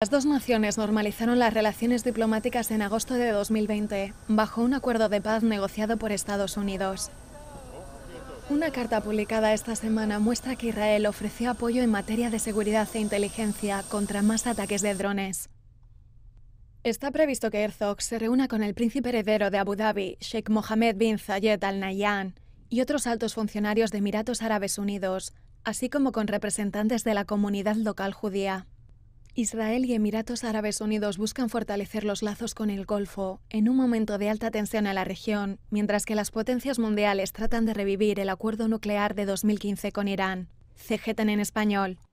Las dos naciones normalizaron las relaciones diplomáticas en agosto de 2020, bajo un acuerdo de paz negociado por Estados Unidos. Una carta publicada esta semana muestra que Israel ofreció apoyo en materia de seguridad e inteligencia contra más ataques de drones. Está previsto que Herzog se reúna con el príncipe heredero de Abu Dhabi, Sheikh Mohammed bin Zayed Al Nahyan, y otros altos funcionarios de Emiratos Árabes Unidos, así como con representantes de la comunidad local judía. Israel y Emiratos Árabes Unidos buscan fortalecer los lazos con el Golfo en un momento de alta tensión en la región, mientras que las potencias mundiales tratan de revivir el acuerdo nuclear de 2015 con Irán. CGTN en español.